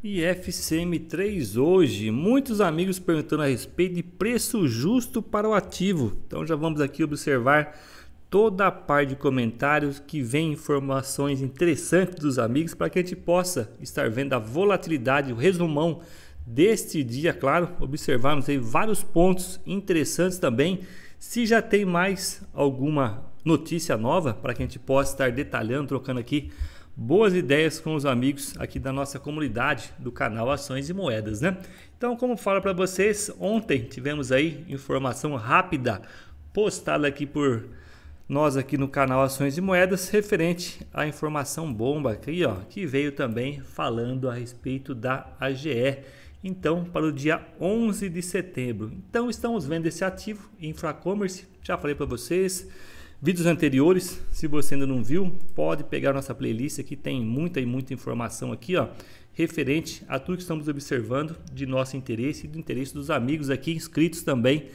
E FCM3 hoje, muitos amigos perguntando a respeito de preço justo para o ativo. Então já vamos aqui observar toda a parte de comentários que vem informações interessantes dos amigos para que a gente possa estar vendo a volatilidade, o resumão deste dia, claro, observarmos aí vários pontos interessantes também. Se já tem mais alguma notícia nova para que a gente possa estar detalhando, trocando aqui boas ideias com os amigos aqui da nossa comunidade do canal Ações e Moedas, né? Então, como fala para vocês, ontem tivemos aí informação rápida postada aqui por nós aqui no canal Ações e Moedas referente à informação bomba aqui, ó, que veio também falando a respeito da AGE. Então, para o dia 11 de setembro. Então, estamos vendo esse ativo Infracommerce, já falei para vocês Vídeos anteriores, se você ainda não viu, pode pegar nossa playlist que tem muita e muita informação aqui, ó, referente a tudo que estamos observando de nosso interesse e do interesse dos amigos aqui inscritos também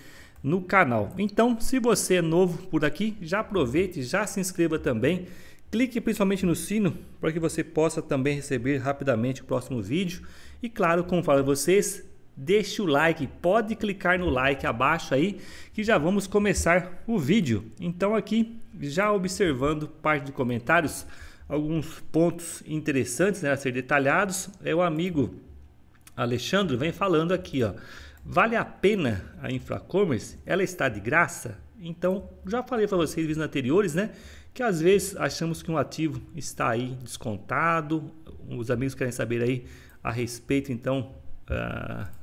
no canal. Então, se você é novo por aqui, já aproveite, já se inscreva também. Clique principalmente no sino para que você possa também receber rapidamente o próximo vídeo. E claro, como falo a vocês, deixe o like, pode clicar no like abaixo aí que já vamos começar o vídeo. Então aqui já observando parte de comentários, alguns pontos interessantes né, a ser detalhados, é o amigo Alexandre vem falando aqui, ó. Vale a pena a Infracommerce? Ela está de graça? Então, já falei para vocês nos anteriores, né? Que às vezes achamos que um ativo está aí descontado, os amigos querem saber aí a respeito, então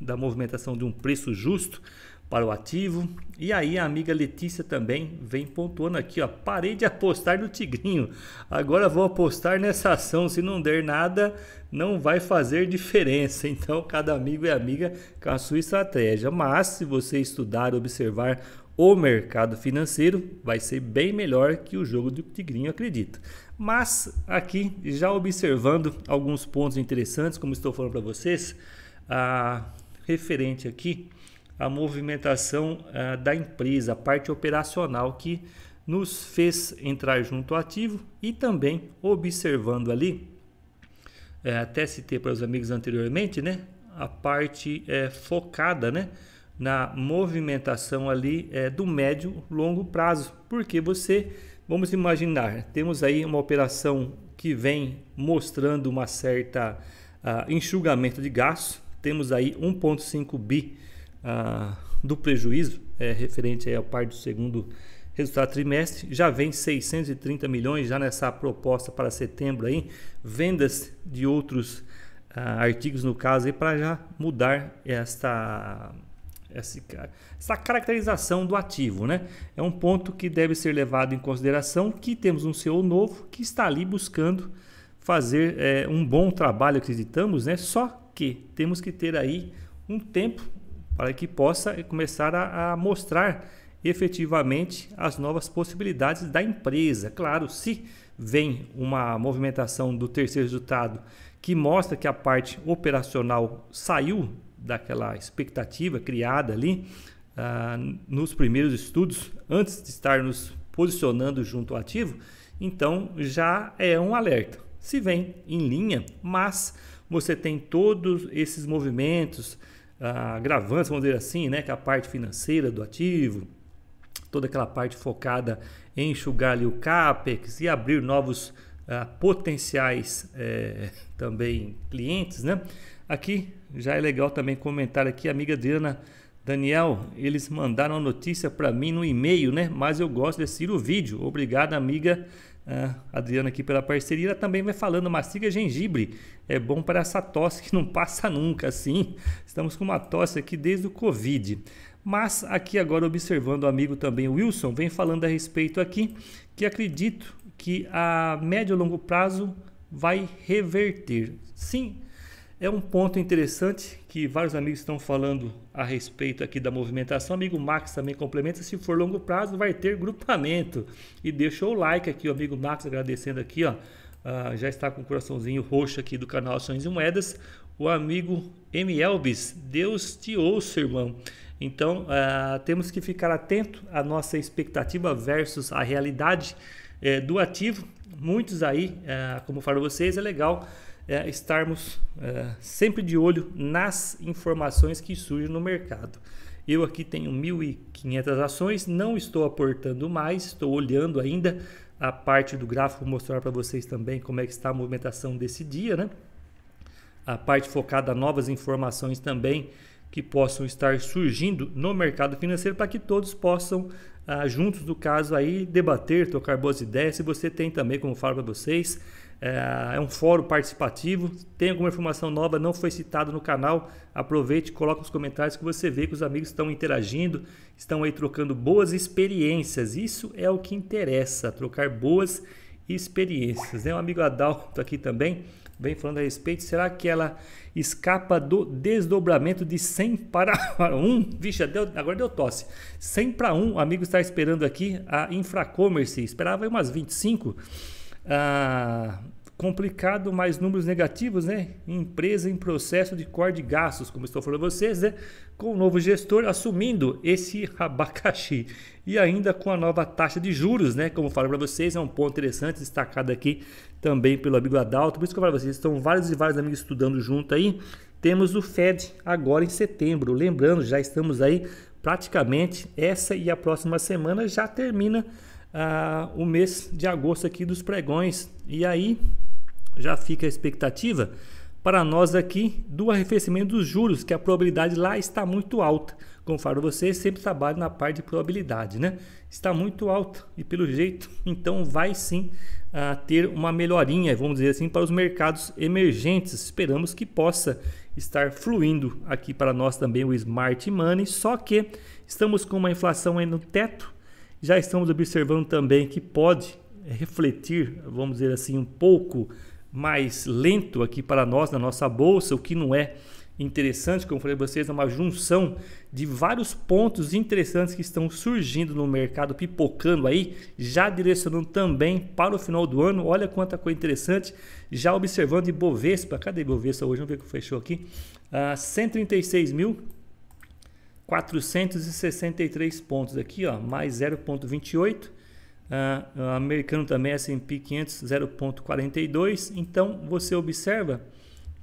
da movimentação de um preço justo para o ativo. E aí a amiga Letícia também vem pontuando aqui, ó, parei de apostar no Tigrinho. Agora vou apostar nessa ação, se não der nada, não vai fazer diferença. Então cada amigo e é amiga com a sua estratégia, mas se você estudar, observar o mercado financeiro vai ser bem melhor que o jogo do Tigrinho, acredito. Mas aqui, já observando alguns pontos interessantes, como estou falando para vocês, a, referente aqui à movimentação a, eh, da empresa, a parte operacional que nos fez entrar junto ao ativo e também observando ali, é, até citei para os amigos anteriormente, né? A parte é, focada, né? Na movimentação ali é, do médio longo prazo, porque você, vamos imaginar, temos aí uma operação que vem mostrando uma certa uh, enxugamento de gastos, temos aí 1,5 bi ah, do prejuízo, é, referente ao par do segundo resultado trimestre, já vem 630 milhões já nessa proposta para setembro aí, vendas de outros ah, artigos no caso para já mudar esta essa, essa caracterização do ativo, né? É um ponto que deve ser levado em consideração que temos um CEO novo que está ali buscando fazer é, um bom trabalho, acreditamos, né? Só que temos que ter aí um tempo para que possa começar a, a mostrar efetivamente as novas possibilidades da empresa. Claro, se vem uma movimentação do terceiro resultado que mostra que a parte operacional saiu daquela expectativa criada ali ah, nos primeiros estudos, antes de estar nos posicionando junto ao ativo, então já é um alerta. Se vem em linha, mas você tem todos esses movimentos, agravantes, ah, vamos dizer assim, né? que é a parte financeira do ativo, toda aquela parte focada em enxugar ali o CAPEX e abrir novos ah, potenciais eh, também clientes, né? Aqui já é legal também comentar aqui, amiga Diana Daniel, eles mandaram a notícia para mim no e-mail, né? Mas eu gosto de assistir o vídeo. Obrigado, amiga ah, é, Adriana aqui pela parceria, ela também vai falando, mastiga gengibre, é bom para essa tosse que não passa nunca, assim, estamos com uma tosse aqui desde o Covid. Mas aqui agora observando o amigo também, Wilson, vem falando a respeito aqui, que acredito que a médio e longo prazo vai reverter. Sim, é um ponto interessante que vários amigos estão falando a respeito aqui da movimentação. O amigo Max também complementa, se for longo prazo vai ter grupamento. E deixou o like aqui, o amigo Max agradecendo aqui, ó. Uh, já está com o coraçãozinho roxo aqui do canal Ações e Moedas. O amigo M. Elbis, Deus te ouça, irmão. Então, uh, temos que ficar atento à nossa expectativa versus a realidade uh, do ativo. Muitos aí, eh, como falo vocês, é legal é, estarmos é, sempre de olho nas informações que surgem no mercado. Eu aqui tenho 1.500 ações, não estou aportando mais, estou olhando ainda a parte do gráfico, vou mostrar para vocês também como é que está a movimentação desse dia, né? A parte focada a novas informações também que possam estar surgindo no mercado financeiro para que todos possam ah, juntos do caso aí, debater, trocar boas ideias. Se você tem também, como eu falo para vocês, eh, é um fórum participativo. Tem alguma informação nova, não foi citada no canal, aproveite, coloque nos comentários que você vê que os amigos estão interagindo, estão aí trocando boas experiências. Isso é o que interessa, trocar boas experiências. Né? O amigo Adalto aqui também vem falando a respeito. Será que ela escapa do desdobramento de 100 para 1? Vixe, deu, agora deu tosse. 100 para 1, o amigo está esperando aqui a Infracommerce. Esperava aí umas 25. Ah, complicado, mais números negativos, né? Empresa em processo de corte de gastos, como estou falando para vocês, né? Com o novo gestor assumindo esse abacaxi e ainda com a nova taxa de juros, né? Como eu falo para vocês, é um ponto interessante destacado aqui também pelo amigo Adalto. Por isso que eu falo para vocês, estão vários e vários amigos estudando junto aí. Temos o Fed agora em setembro. Lembrando, já estamos aí praticamente essa e a próxima semana já termina ah, o mês de agosto aqui dos pregões. E aí já fica a expectativa para nós aqui do arrefecimento dos juros, que a probabilidade lá está muito alta. Como falo vocês, sempre trabalho na parte de probabilidade, né? Está muito alta e pelo jeito, então vai sim a ah, ter uma melhorinha, vamos dizer assim, para os mercados emergentes. Esperamos que possa estar fluindo aqui para nós também o Smart Money, só que estamos com uma inflação aí no teto, já estamos observando também que pode refletir, vamos dizer assim, um pouco mais lento aqui para nós na nossa bolsa, o que não é interessante, como eu falei para vocês, é uma junção de vários pontos interessantes que estão surgindo no mercado, pipocando aí, já direcionando também para o final do ano. Olha quanta coisa interessante, já observando de Bovespa, cadê Bovespa hoje? Vamos ver o que fechou aqui. Uh, ah, 136 mil. 463 pontos aqui, ó, mais 0,28 Uh, americano também S&P 500 0.42. Então você observa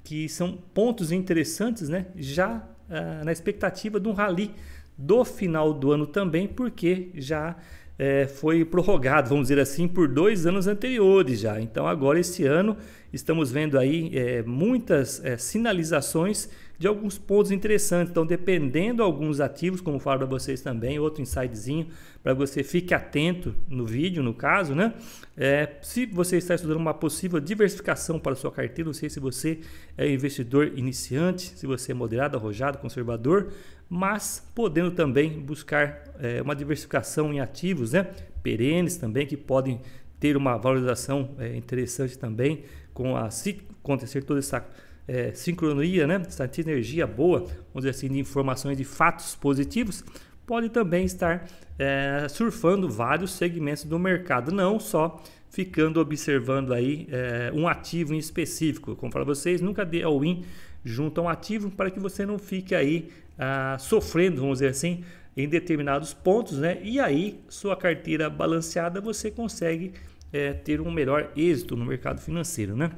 que são pontos interessantes, né? Já uh, na expectativa de um rally do final do ano também, porque já uh, foi prorrogado, vamos dizer assim, por dois anos anteriores já. Então agora esse ano estamos vendo aí eh, muitas eh, sinalizações de alguns pontos interessantes. Então, dependendo de alguns ativos, como falo para vocês também, outro insightzinho para você fique atento no vídeo, no caso, né? É, se você está estudando uma possível diversificação para a sua carteira, não sei se você é investidor iniciante, se você é moderado, arrojado, conservador, mas podendo também buscar é, uma diversificação em ativos, né? Perenes também que podem ter uma valorização é, interessante também com a se acontecer toda essa é, sincronia, né? essa sinergia boa, vamos dizer assim, de informações de fatos positivos, pode também estar é, surfando vários segmentos do mercado, não só ficando observando aí é, um ativo em específico. Como fala vocês, nunca dê all in junto a um ativo para que você não fique aí ah, sofrendo, vamos dizer assim, em determinados pontos, né? E aí, sua carteira balanceada, você consegue é, ter um melhor êxito no mercado financeiro, né?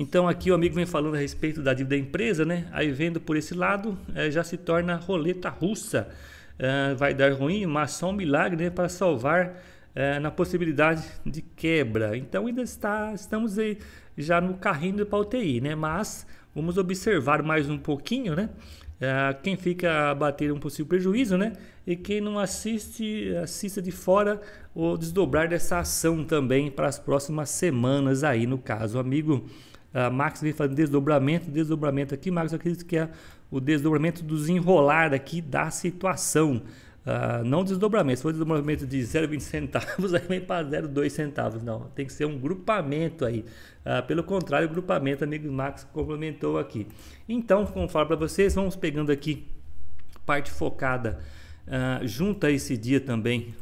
Então aqui o amigo vem falando a respeito da dívida da empresa, né? Aí vendo por esse lado, é, já se torna roleta russa. É, vai dar ruim, mas só um milagre né, para salvar é, na possibilidade de quebra. Então ainda está, estamos aí já no carrinho para UTI, né? Mas vamos observar mais um pouquinho, né? É, quem fica a bater um possível prejuízo, né? E quem não assiste, assista de fora o desdobrar dessa ação também para as próximas semanas aí, no caso, amigo. A ah, Max vem fazendo desdobramento, desdobramento aqui. Max, eu acredito que é o desdobramento do desenrolar aqui da situação. Uh, não desdobramento, se for desdobramento de 0,20 centavos, aí vem para 0,2 centavos, não. Tem que ser um grupamento aí. Uh, pelo contrário, o grupamento, amigo Max complementou aqui. Então, como falo para vocês, vamos pegando aqui parte focada uh, junto a esse dia também.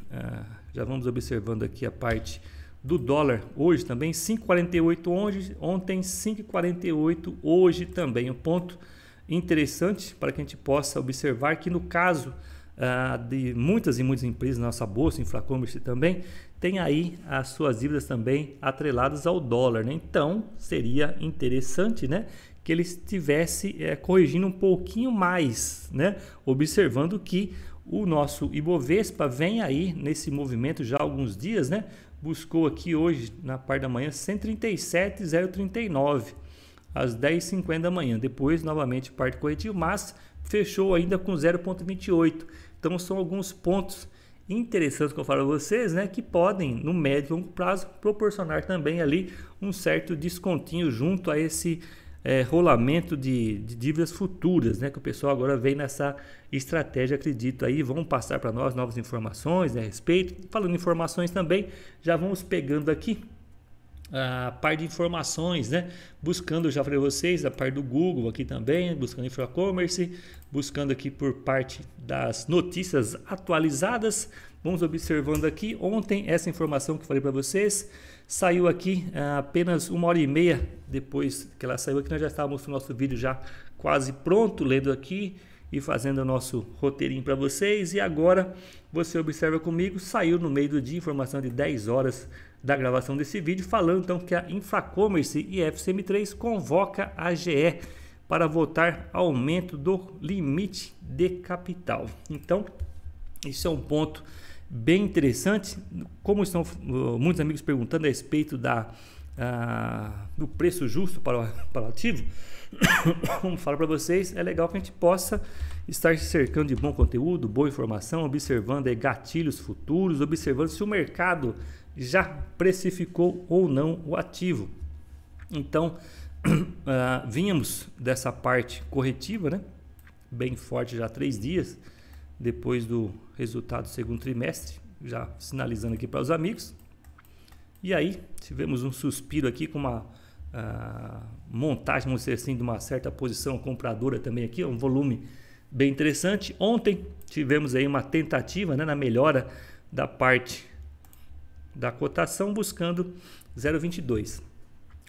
já vamos observando aqui a parte do dólar hoje também 5,48 ontem, ontem 5,48 hoje também. Um ponto interessante para que a gente possa observar que no caso ah, de muitas e muitas empresas na nossa bolsa, Infracommerce também, tem aí as suas dívidas também atreladas ao dólar, né? Então, seria interessante, né, que ele estivesse é, eh, corrigindo um pouquinho mais, né? Observando que o nosso Ibovespa vem aí nesse movimento já há alguns dias, né? buscou aqui hoje, na parte da manhã, 137,039 às 10h50 da manhã. Depois, novamente, parte corretiva, mas fechou ainda com 0,28. Então, são alguns pontos interessantes que eu falo para vocês, né? Que podem, no médio e longo prazo, proporcionar também ali um certo descontinho junto a esse é, rolamento de, de, dívidas futuras, né? Que o pessoal agora vem nessa estratégia, acredito aí, vão passar para nós novas informações né, a respeito. Falando em informações também, já vamos pegando aqui a parte de informações, né? Buscando, já falei vocês, a parte do Google aqui também, buscando e-commerce, buscando aqui por parte das notícias atualizadas. Vamos observando aqui. Ontem, essa informação que falei para vocês saiu aqui é, apenas uma hora e meia depois que ela saiu aqui. Nós já estávamos com o nosso vídeo já quase pronto, lendo aqui e fazendo o nosso roteirinho para vocês. E agora você observa comigo, saiu no meio do dia, informação de 10 horas da gravação desse vídeo, falando então que a Infracommerce e FCM3 convoca a GE para votar aumento do limite de capital. Então, isso é um ponto bem interessante. Como estão uh, muitos amigos perguntando a respeito da, uh, do preço justo para o, para o ativo, como falo para vocês, é legal que a gente possa estar se cercando de bom conteúdo, boa informação, observando gatilhos futuros, observando se o mercado já precificou ou não o ativo. Então, uh, vínhamos dessa parte corretiva, né? bem forte já há três dias, depois do resultado do segundo trimestre, já sinalizando aqui para os amigos. E aí, tivemos um suspiro aqui com uma uh, montagem, vamos dizer assim, de uma certa posição compradora também aqui, um volume bem interessante. Ontem tivemos aí uma tentativa né, na melhora da parte da cotação, buscando 0,22.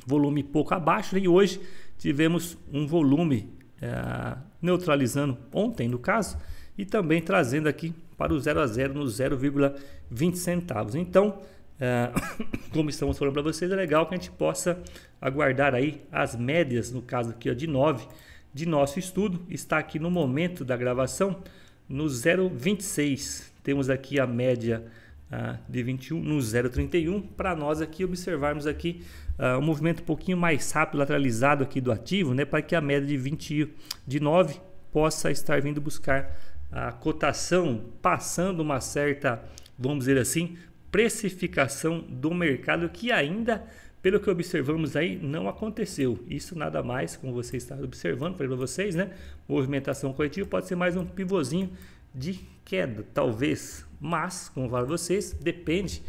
Volume pouco abaixo e hoje tivemos um volume é, neutralizando ontem, no caso, e também trazendo aqui para o 0 a 0 no 0,20 centavos. Então, é, como estamos falando para vocês, é legal que a gente possa aguardar aí as médias, no caso aqui ó, de 9 de nosso estudo, está aqui no momento da gravação no 0,26. Temos aqui a média ah, de 21 no 0,31 para nós aqui observarmos aqui uh, um movimento um pouquinho mais rápido lateralizado aqui do ativo, né, para que a média de 20 de 9 possa estar vindo buscar a cotação passando uma certa, vamos dizer assim, precificação do mercado que ainda pelo que observamos aí, não aconteceu. Isso nada mais, como você está observando, para vocês, né? Movimentação coletiva pode ser mais um pivôzinho de queda, talvez, mas, como falo vocês, depende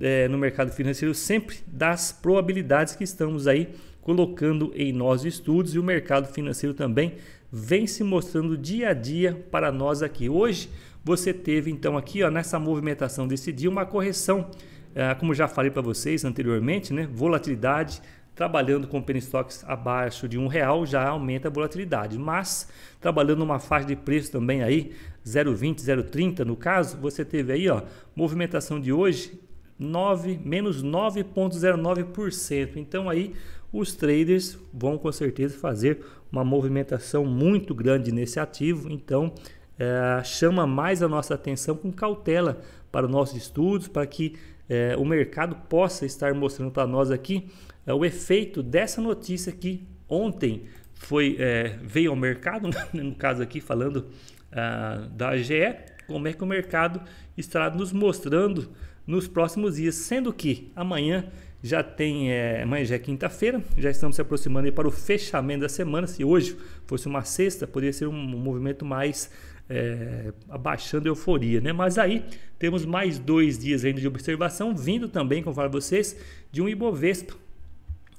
é, no mercado financeiro sempre das probabilidades que estamos aí colocando em nós estudos e o mercado financeiro também vem se mostrando dia a dia para nós aqui. Hoje você teve então aqui ó, nessa movimentação desse dia uma correção, é, como já falei para vocês anteriormente, né? Volatilidade trabalhando com penstocks abaixo de um real já aumenta a volatilidade, mas trabalhando uma faixa de preço também aí 0,20, 0,30 no caso, você teve aí, ó, movimentação de hoje 9, menos 9,09%. Então aí os traders vão com certeza fazer uma movimentação muito grande nesse ativo. Então é, chama mais a nossa atenção com cautela para nossos estudos, para que é, o mercado possa estar mostrando para nós aqui é, o efeito dessa notícia que ontem foi é, veio ao mercado, né, no caso aqui falando ah, da AGE, como é que o mercado estará nos mostrando nos próximos dias, sendo que amanhã já tem, é, amanhã já é quinta-feira, já estamos se aproximando para o fechamento da semana, se hoje fosse uma sexta, poderia ser um movimento mais é, abaixando a euforia, né? Mas aí temos mais dois dias ainda de observação, vindo também, como falo vocês, de um Ibovespa,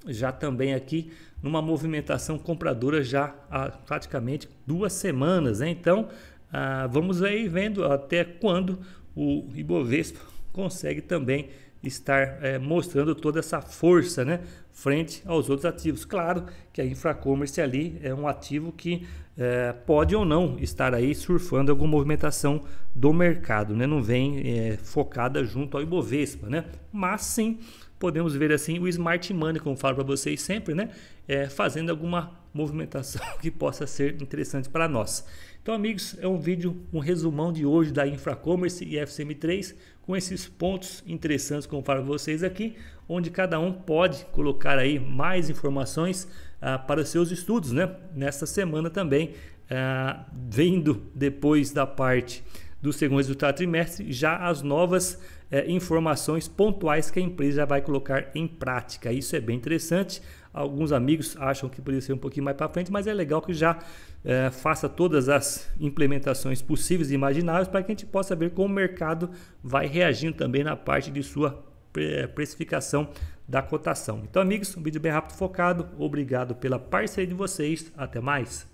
já também aqui numa movimentação compradora já há praticamente duas semanas. Né? Então, ah, vamos aí vendo até quando o Ibovespa consegue também estar é, mostrando toda essa força né, frente aos outros ativos. Claro que a Infracommerce ali é um ativo que é, pode ou não estar aí surfando alguma movimentação do mercado, né? não vem é, focada junto ao Ibovespa, né? mas sim podemos ver assim o smart money, como falo para vocês sempre, né? É, fazendo alguma movimentação que possa ser interessante para nós. Então, amigos, é um vídeo, um resumão de hoje da InfraCommerce e FCM3, com esses pontos interessantes como falo para vocês aqui, onde cada um pode colocar aí mais informações ah, para os seus estudos, né? Nesta semana também, ah, vendo depois da parte do segundo resultado trimestre, já as novas eh, informações pontuais que a empresa já vai colocar em prática. Isso é bem interessante. Alguns amigos acham que poderia ser um pouquinho mais para frente, mas é legal que já eh, faça todas as implementações possíveis e imagináveis para que a gente possa ver como o mercado vai reagindo também na parte de sua eh, precificação da cotação. Então, amigos, um vídeo bem rápido focado. Obrigado pela parceria de vocês. Até mais.